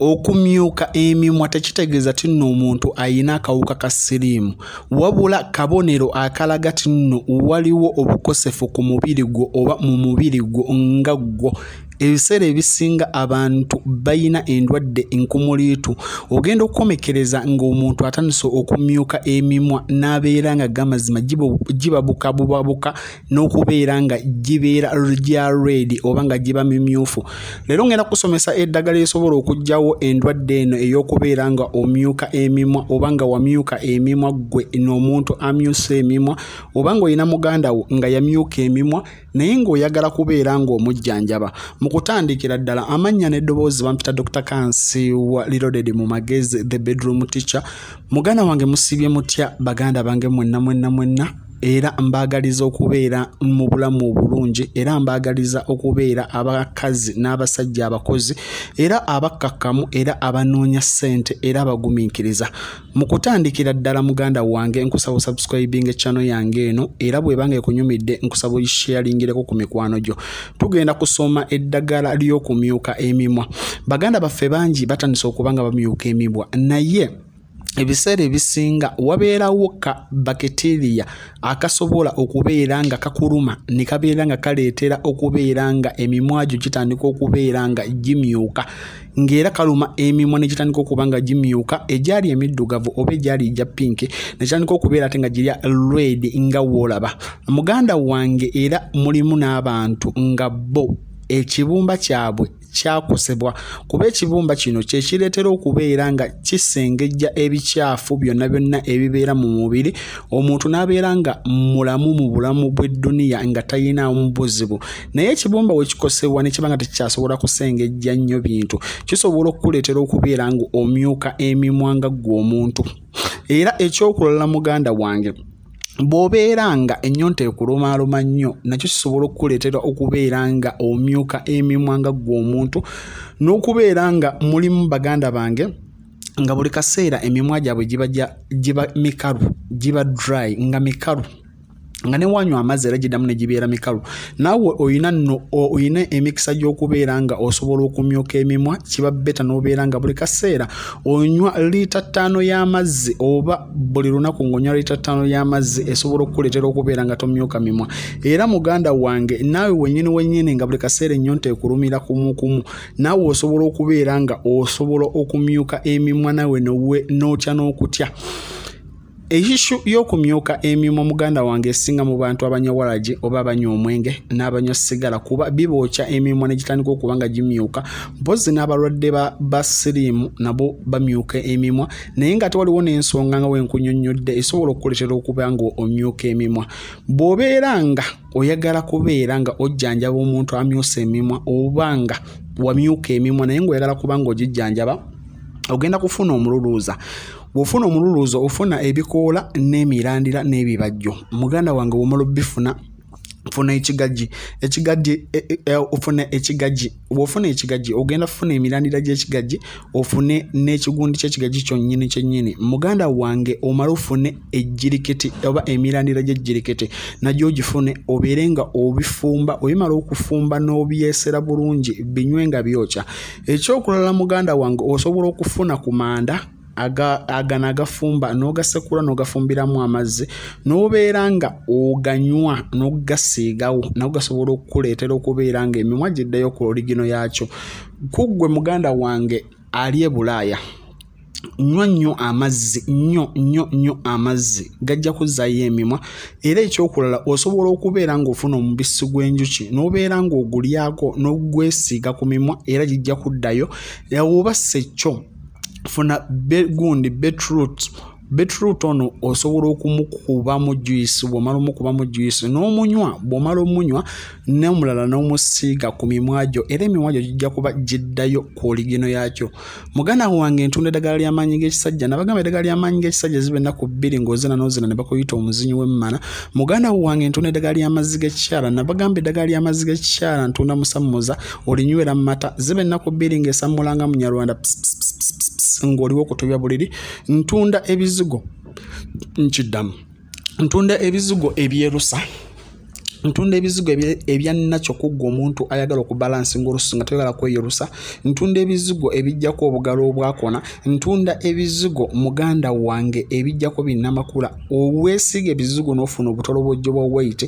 okumyuka emimwa tekitegeeza tinno omuntu ayina akawuka ka siriimu wabula kabonero akalaga tinno waliwo obukosefu ku mubiri gwo oba mu mubiri gwo nga gwo ebiseera ebisinga abantu balina endwadde enkumuliitu ogenda okukomekereza ng'omuntu atandise okumyuka emimwa n'abeera nga gamazima giba bukabubabuka n'okubeera nga gibeera gya redi oba nga giba mimyufu leero ngenda kusomesa eddagala erisobola okugjawo endwadde eno ey'okubeera nga omyuka emimwa oba nga wamyuka emimwa ggwe n'omuntu amyusa emimwa oba ng'olina muganda wo nga yamyuka emimwa naye ng'oyagala kubeera ng'omujjanjaba mu kutandikira ddala amannya n'eddoboozi bampita dr kansi wa liroded mu magezi the bedroom teacher mugana wange musibye mutya baganda bange mwenna mwenna mwenna era mbaagaliza okubeera mu bulamu obulungi era mbaagaliza okubeera abakazi n'abasajja abakozi era abakkakkamu era abanoonya ssente era abagumiikiriza mu kutandikira ddala muganda wange nkusaba osubscribing echano yange eno era bwebanga ekunyumidde nkusaba oisheyalingireko ku mikwano gyo tugenda kusoma eddagala ly'okumyuka emimwa baganda baffe bangi batandisa okuba nga bamyuka emimwa naye ebiseera ebisinga wabeerawo ka bakiteriya akasobola okubeera nga kakuluma ne kabeera nga kaleetera okubeera nga emimwa gyo gitandika okubeera nga gimyuka ng'era kaluma emimwa negitandika okuba nga gimyuka egyali emiddugavu oba egyali ejya pinki nekitandika okubeera ate nga girya red nga woolaba muganda wange era mulimu n'abantu nga bo ekibumba kyabwe kyakosebwa kuba ekibumba kino kyekireetera okubeera nga kisengejja ebikyafu byonna byonna ebibeera mu mubiri omuntu n'abeera nga mulamu mu bulamu bwedduniya nga talinamu buzibu naye ekibumba wekikosebwa nekiba nga tekikyasobola kusengejja nnyo bintu kisobola okukuleetera okubeera nga omyuka emimwa nga ggwe omuntu era ekyokulala muganda wange bw'obeera nga ennyonta ekulumaaluma nnyo nakyo kisobola okukuleetera okubeera nga omyuka emimwa nga ggwe omuntu n'okubeera nga mulimu baganda bange nga buli kaseera emimwa gyabwe giba mikalu giba dry nga mikalu nga newanywa amazzi era gyeddamu ne gibeera mikalu naawe oyina nno oyina emikisa gy'okubeera nga osobola okumyuka emimwa kiba beta n'obeera nga buli kaseera onywa liita ttaano y'amazzi oba buli lunaku ngaonywa liita ttaano y'amazzi esobola okukuleetera okubeera nga tomyuka mimwa era muganda wange naawe wenyini wenyini nga buli kaseera ennyo ntekulumira kumukumu naawe osobola okubeera nga osobola okumyuka emimwa naawe nowe n'otya n'okutya eishu y'okumyuka emimu omuganda wange esinga mu bantu abanywa walagi oba abanywa omwenge n'abanywa sigala kuba bibookya emimwa negitandika okuba nga gimyuka mpozi n'abalwadde basiriimu nabo bamyuka emimwa naye nga tewaliwo n'ensonga nga wenkunyonnyodde esobola okukoletera okuba nga omyuka emimwa bw'obeera nga oyagala kubeera nga ojjanjaba omuntu amyusa emimwa oba nga wamyuka emimwa naye ngaoyagala kuba nga ogijjanjaba ogenda kufuna omululuuza bw'ofuna omululuuzo ofuna ebikoola n'emirandira n'ebibajjo muganda wange womulubifuna funa ekigaji ekigaji e, e, e, ofuna ekigaji wofuna ekigaji ogenda kufuna emirandira gy'ekigaji ofune n'ekigundi kyekigaji kyonyini kyenyini muganda wange omale ofune ejiriketi oba emirandira gyejiriketi nagyo ogifune obeere nga obifumba obimala okufumba n'obyesera bulungi binywe nga byokya ekyokulala muganda wange osobola okufuna ku manda aga agafumba n'ogasekula n'ogafumbiramu amazzi n'obeera nga oganywa n'ogasiigawo nawe gasobola okukuleetera okubeera nga emimwa giddayo ku oligino yaakyo kuggwe muganda wange ali e bulaaya nywa nnyo amazzi nnyo nnyo nnyo amazzi gajja kuzzayo emimwa era ekyokulala osobola okubeera ng'ofuna omubisi gw'enjuki n'obeera ng'ogulyako n'ogwesiiga ku mimwa era gijja kuddayo oba sekyo funa gundi beetroot bitruut ono osobola okumukubamu juyisi bwomala omukubamu juyisi n'omunywa bw'omala omunywa nemulala n'omusiiga ku mimwa gyo era emimwa gyo gijja kuba giddayo ku oligino yakyo muganda wange entunda eddagala lyamaanyi g'ekisajja nabagamba eddagala lyamaanyi g'ekisajja ziba ennaku bbiri ng'ozina n'ozina ne bakuyita omuzinyi w'emmana muganda wange entunda eddagala lyamazzi g'ekikyala nabagamba eddagala lyamazzi g'ekikyala ntunda musamuza olinywera mu mata ziba ennaku bbiri ng'esamulanga munyarwanda ng'oliwo okutubya buliri ntunda ebiz ebizigo nkiddamu ntunda ebizigo ebyerusa ntunda ebizigo ebyanakyo kugga omuntu ayagala okubalansinga olusu nga toyagala kweyerusa ntunda ebizigo ebijjako obugalo obwakona ntunda ebizigo muganda wange ebijjako binamakula owesiga ebizigo nofuna obutolobojjo bwa waite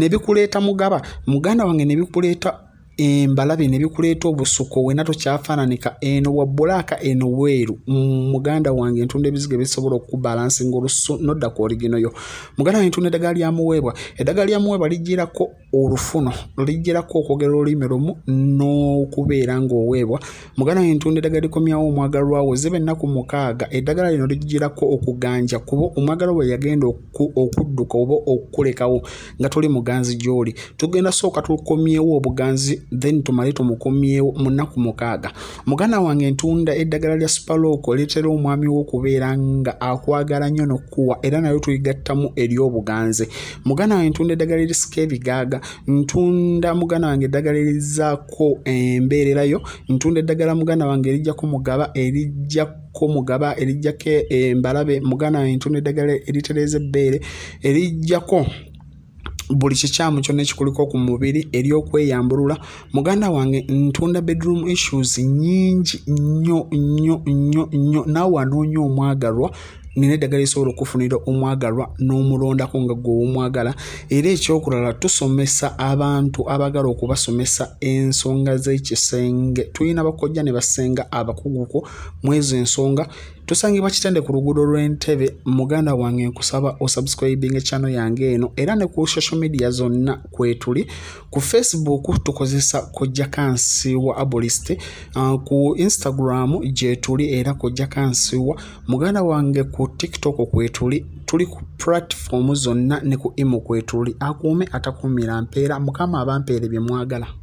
nebikuleeta mugaba muganda wange nebikuleeta embalabe nebikuleeta obusuku wena tokyafaananika eno wa bulaaka eno weeru muganda wange entunda ebizigo ebisobola okubalansinga olusu nodda ku originoyo muganda wange entunda eddagala lyamuweebwa eddagala lyamuweebwa lijjirako olufuno lijjirako okwogera olulimi lumu n'okubeera ng'oweebwa muganda wange entunda eddagala likomyawo omwagalwawo ziba ennaku mukaaga eddagala lino lijjirako okuganja kuba omwagalo we yagenda okudduka oba okukulekawo nga tuli muganzi gy'oli tugenda sooka tukomyewo obuganzi then tumale tumukomyewo mu nnaku mukaaga muganda wange ntunda eddagala lya supalooko leetera omwami w'okubeera nga akwagala nnyo n'okkuwa era nayo tuyigattamu ery'obuganze muganda wange ntunda eddagala erisika ebigaaga ntunda muganda wange eddagala erizzaako embeererayo ntunda eddagala muganda wange erijjaku mugaba erijja ko mugaba erijjako embalabe muganda wange ntunda eddagala eritereeza ebbeere erijjako buli kikyamu kyona ekikuliko ku mubiri eryokweyambulula muganda wange ntunda bedroom issues nyingi nnyo nnyo nnyo nnyo naawe anoonya omwagalwa nina eddagala esobola okufunira omwagalwa n'omulondako nga gweowomwagala era ekyokulala tusomesa abantu abagala okubasomesa ensonga z'ekisenge tulina bakojja ne basenga abakuguko mwezi ensonga tusangibwa kitende ku luguudo lw'entebe muganda wange nkusaba osubscribing echannel yange eno era ne ku social media zonna kwe tuli ku facebook tukozesa kojja kansiwa abolist uh, ku instagram gye tuli era kojja kansiwa muganda wange ku tiktok kwe tuli tuli ku platifoomu zonna ne ku imu kwe tuli akuume atakumira mpeera mukama abampeere bye mwagala